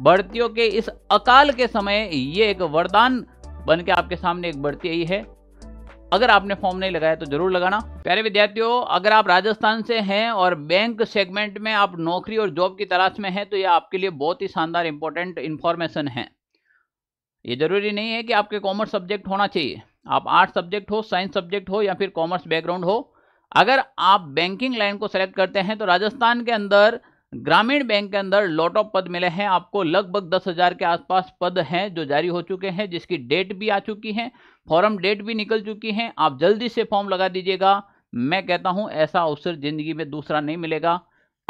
भर्तियों के इस अकाल के समय ये एक वरदान बन के आपके सामने एक भर्ती आई है अगर आपने फॉर्म नहीं लगाया तो जरूर लगाना प्यारे विद्यार्थियों अगर आप राजस्थान से हैं और बैंक सेगमेंट में आप नौकरी और जॉब की तलाश में हैं तो यह आपके लिए बहुत ही शानदार इंपॉर्टेंट इन्फॉर्मेशन है ये जरूरी नहीं है कि आपके कॉमर्स सब्जेक्ट होना चाहिए आप आर्ट सब्जेक्ट हो साइंस सब्जेक्ट हो या फिर कॉमर्स बैकग्राउंड हो अगर आप बैंकिंग लाइन को सेलेक्ट करते हैं तो राजस्थान के अंदर ग्रामीण बैंक के अंदर लॉट ऑफ पद मिले हैं आपको लगभग दस हज़ार के आसपास पद हैं जो जारी हो चुके हैं जिसकी डेट भी आ चुकी है फॉर्म डेट भी निकल चुकी है आप जल्दी से फॉर्म लगा दीजिएगा मैं कहता हूं ऐसा अवसर ज़िंदगी में दूसरा नहीं मिलेगा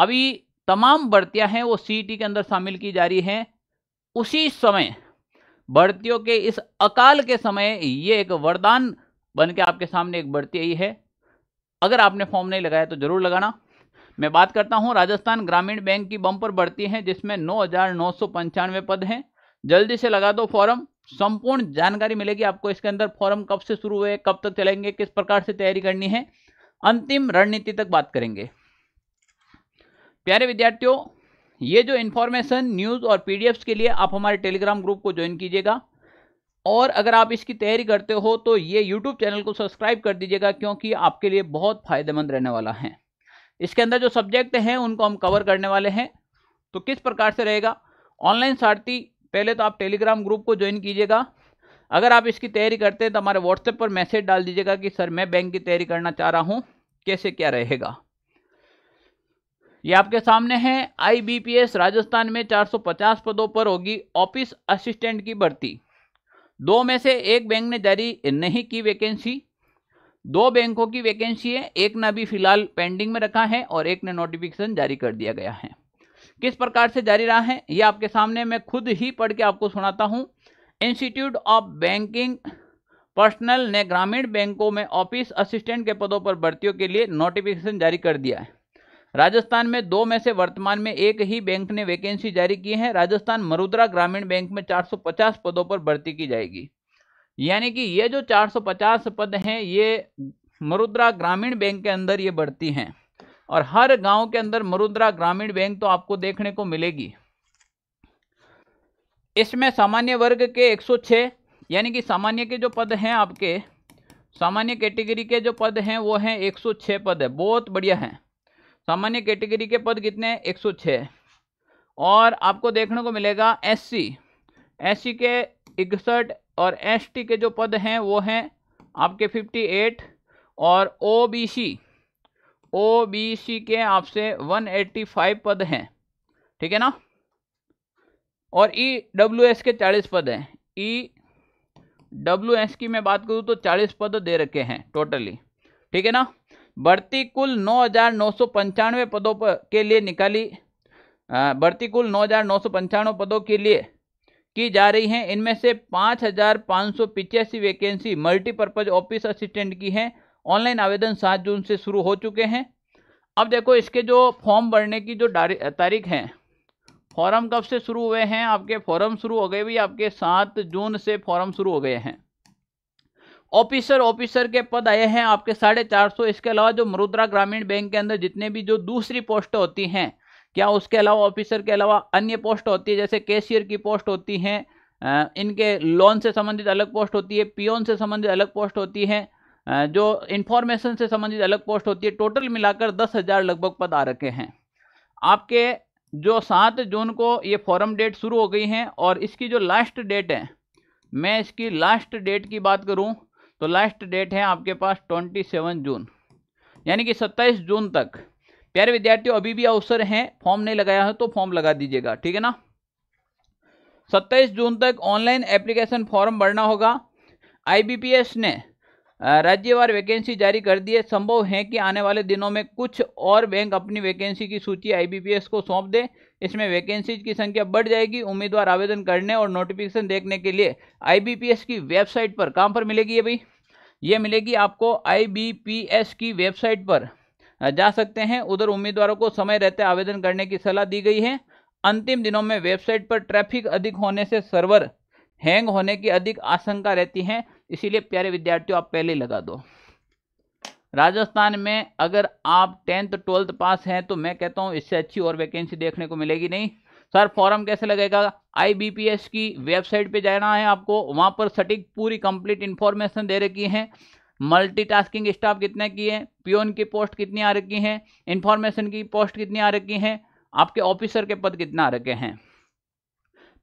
अभी तमाम भर्तियां हैं वो सी e के अंदर शामिल की जा रही हैं उसी समय भर्तियों के इस अकाल के समय ये एक वरदान बन के आपके सामने एक भर्ती आई है अगर आपने फॉर्म नहीं लगाया तो ज़रूर लगाना मैं बात करता हूं राजस्थान ग्रामीण बैंक की बम पर बढ़ती है जिसमें नौ पद हैं जल्दी से लगा दो फॉर्म संपूर्ण जानकारी मिलेगी आपको इसके अंदर फॉर्म कब से शुरू हुए कब तक चलेंगे किस प्रकार से तैयारी करनी है अंतिम रणनीति तक बात करेंगे प्यारे विद्यार्थियों ये जो इन्फॉर्मेशन न्यूज़ और पी के लिए आप हमारे टेलीग्राम ग्रुप को ज्वाइन कीजिएगा और अगर आप इसकी तैयारी करते हो तो ये यूट्यूब चैनल को सब्सक्राइब कर दीजिएगा क्योंकि आपके लिए बहुत फायदेमंद रहने वाला है इसके अंदर जो सब्जेक्ट हैं उनको हम कवर करने वाले हैं तो किस प्रकार से रहेगा ऑनलाइन सारथी पहले तो आप टेलीग्राम ग्रुप को ज्वाइन कीजिएगा अगर आप इसकी तैयारी करते हैं तो हमारे व्हाट्सएप पर मैसेज डाल दीजिएगा कि सर मैं बैंक की तैयारी करना चाह रहा हूँ कैसे क्या रहेगा ये आपके सामने है आईबीपीएस राजस्थान में 450 पदों पर होगी ऑफिस असिस्टेंट की भर्ती दो में से एक बैंक ने जारी नहीं की वैकेंसी दो बैंकों की वैकेंसी है एक ने अभी फिलहाल पेंडिंग में रखा है और एक ने नोटिफिकेशन जारी कर दिया गया है किस प्रकार से जारी रहा है यह आपके सामने मैं खुद ही पढ़ के आपको सुनाता हूँ इंस्टीट्यूट ऑफ बैंकिंग पर्सनल ने ग्रामीण बैंकों में ऑफिस असिस्टेंट के पदों पर भर्तियों के लिए नोटिफिकेशन जारी कर दिया है राजस्थान में दो में से वर्तमान में एक ही बैंक ने वैकेंसी जारी की है राजस्थान मरुद्रा ग्रामीण बैंक में 450 पदों पर भर्ती की जाएगी यानी कि ये जो 450 पद हैं ये मरुद्रा ग्रामीण बैंक के अंदर ये बढ़ती हैं और हर गांव के अंदर मरुद्रा ग्रामीण बैंक तो आपको देखने को मिलेगी इसमें सामान्य वर्ग के 106 यानी कि सामान्य के जो पद हैं आपके सामान्य कैटेगरी के जो पद हैं वो हैं 106 पद है बहुत बढ़िया हैं सामान्य कैटेगरी के पद कितने हैं 106 और आपको देखने को मिलेगा एस सी के इकसठ और एस के जो पद हैं वो हैं आपके 58 और O B C O B C के आपसे 185 पद हैं ठीक है ना और ई डब्ल्यू एस के 40 पद हैं ई डब्ल्यू एस की मैं बात करूँ तो 40 पद दे रखे हैं टोटली ठीक है ना बढ़ती कुल नौ हज़ार नौ सौ पंचानवे पदों पर के लिए निकाली बढ़ती कुल नौ हज़ार नौ सौ पंचानवे पदों के लिए की जा रही हैं इनमें से पाँच हज़ार पाँच सौ पिचासी वैकेंसी मल्टीपर्पज़ ऑफिस असिस्टेंट की हैं ऑनलाइन आवेदन सात जून से शुरू हो चुके हैं अब देखो इसके जो फॉर्म भरने की जो तारीख है फॉर्म कब से शुरू हुए हैं आपके फॉर्म शुरू हो गए भी आपके सात जून से फॉर्म शुरू हो गए हैं ऑफिसर ऑफिसर के पद आए हैं आपके साढ़े चार सौ इसके अलावा जो मरुद्रा ग्रामीण बैंक के अंदर जितने भी जो दूसरी पोस्ट होती हैं क्या उसके अलावा ऑफिसर के अलावा अन्य पोस्ट होती है जैसे कैशियर की पोस्ट होती हैं इनके लोन से संबंधित अलग पोस्ट होती है पियोन से संबंधित अलग पोस्ट होती है जो इन्फॉर्मेशन से संबंधित अलग पोस्ट होती है टोटल मिलाकर दस हज़ार लगभग पद आ रखे हैं आपके जो सात जून को ये फॉरम डेट शुरू हो गई हैं और इसकी जो लास्ट डेट है मैं इसकी लास्ट डेट की बात करूँ तो लास्ट डेट है आपके पास ट्वेंटी सेवन जून यानी कि सत्ताईस जून तक प्यारे विद्यार्थियों अभी भी अवसर हैं फॉर्म नहीं लगाया है तो फॉर्म लगा दीजिएगा ठीक है ना सत्ताईस जून तक ऑनलाइन एप्लीकेशन फॉर्म भरना होगा आईबीपीएस ने राज्यवार वैकेंसी जारी कर दी है संभव है कि आने वाले दिनों में कुछ और बैंक अपनी वैकेंसी की सूची आईबीपीएस को सौंप दे इसमें वैकेंसीज की संख्या बढ़ जाएगी उम्मीदवार आवेदन करने और नोटिफिकेशन देखने के लिए आईबीपीएस की वेबसाइट पर कहाँ पर मिलेगी ये भाई ये मिलेगी आपको आईबीपीएस की वेबसाइट पर जा सकते हैं उधर उम्मीदवारों को समय रहते आवेदन करने की सलाह दी गई है अंतिम दिनों में वेबसाइट पर ट्रैफिक अधिक होने से सर्वर हैंग होने की अधिक आशंका रहती है इसीलिए प्यारे विद्यार्थियों आप पहले लगा दो राजस्थान में अगर आप टेंथ ट्वेल्थ पास हैं तो मैं कहता हूं इससे अच्छी और वैकेंसी देखने को मिलेगी नहीं सर फॉर्म कैसे लगेगा आईबीपीएस की वेबसाइट पे जाना है आपको वहां पर सटीक पूरी कंप्लीट इन्फॉर्मेशन दे रखी है मल्टीटास्किंग स्टाफ कितने की है पियोन की पोस्ट कितनी आ रखी है इन्फॉर्मेशन की पोस्ट कितनी आ रखी है आपके ऑफिसर के पद कितना आ रखे हैं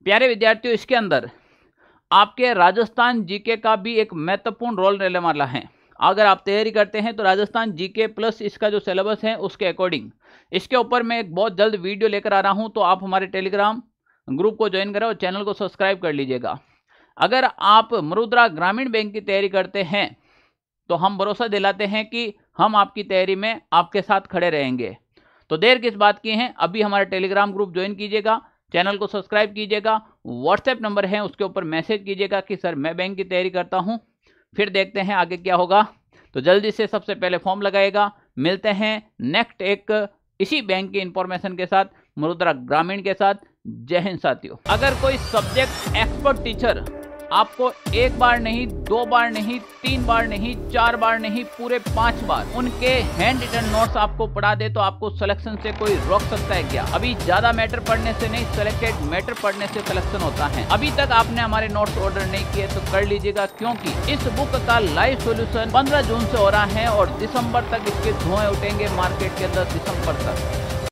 प्यारे विद्यार्थियों इसके अंदर आपके राजस्थान जीके का भी एक महत्वपूर्ण रोल रहने वाला है अगर आप तैयारी करते हैं तो राजस्थान जीके प्लस इसका जो सिलेबस है उसके अकॉर्डिंग इसके ऊपर मैं एक बहुत जल्द वीडियो लेकर आ रहा हूं तो आप हमारे टेलीग्राम ग्रुप को ज्वाइन करें और चैनल को सब्सक्राइब कर लीजिएगा अगर आप मरुद्रा ग्रामीण बैंक की तैयारी करते हैं तो हम भरोसा दिलाते हैं कि हम आपकी तैयारी में आपके साथ खड़े रहेंगे तो देर किस बात की है अभी हमारा टेलीग्राम ग्रुप ज्वाइन कीजिएगा चैनल को सब्सक्राइब कीजिएगा व्हाट्सएप नंबर है उसके ऊपर मैसेज कीजिएगा कि सर मैं बैंक की तैयारी करता हूँ फिर देखते हैं आगे क्या होगा तो जल्दी से सबसे पहले फॉर्म लगाएगा मिलते हैं नेक्स्ट एक इसी बैंक की इंफॉर्मेशन के साथ मुरुद्रा ग्रामीण के साथ जय हिंद साथियों अगर कोई सब्जेक्ट एक्सपर्ट टीचर आपको एक बार नहीं दो बार नहीं तीन बार नहीं चार बार नहीं पूरे पांच बार उनके हैंड रिटर्न नोट्स आपको पढ़ा दे तो आपको सिलेक्शन से कोई रोक सकता है क्या अभी ज्यादा मैटर पढ़ने से नहीं सिलेक्टेड मैटर पढ़ने से सिलेक्शन होता है अभी तक आपने हमारे नोट्स ऑर्डर नहीं किए तो कर लीजिएगा क्योंकि इस बुक का लाइव सोल्यूशन पंद्रह जून से हो रहा है और दिसंबर तक इसके धुएं उठेंगे मार्केट के अंदर दिसंबर तक